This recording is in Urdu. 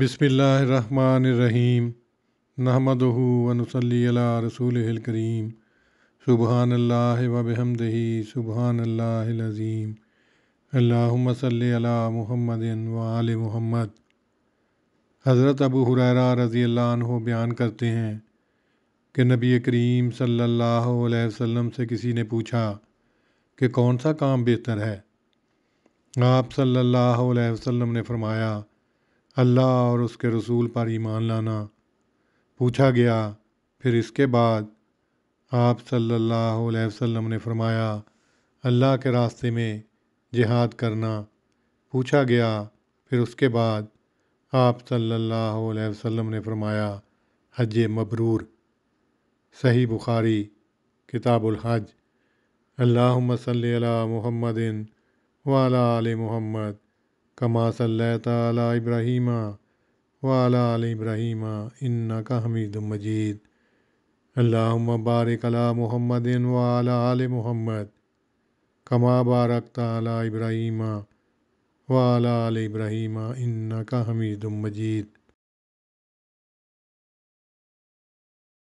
بسم اللہ الرحمن الرحیم نحمد ونصلی اللہ رسول الکریم سبحان اللہ و بحمدہی سبحان اللہ العظیم اللہم صلی علی محمد و عل محمد حضرت ابو حریرہ رضی اللہ عنہ بیان کرتے ہیں کہ نبی کریم صلی اللہ علیہ وسلم سے کسی نے پوچھا کہ کون سا کام بہتر ہے آپ صلی اللہ علیہ وسلم نے فرمایا اللہ اور اس کے رسول پر ایمان لانا پوچھا گیا پھر اس کے بعد آپ صلی اللہ علیہ وسلم نے فرمایا اللہ کے راستے میں جہاد کرنا پوچھا گیا پھر اس کے بعد آپ صلی اللہ علیہ وسلم نے فرمایا حج مبرور صحیح بخاری کتاب الحج اللہ صلی علی محمد وعلی عل محمد کما صلی اللہ تعالیٰ ابراہیمہ و لا علیہ ابراہیمہ ان حمید مجید اللہ بارک علی محمد ان عل محمد کما بارک تعلیٰ ابراہیمہ و لِہ ابراہیمہ کا حمید مجید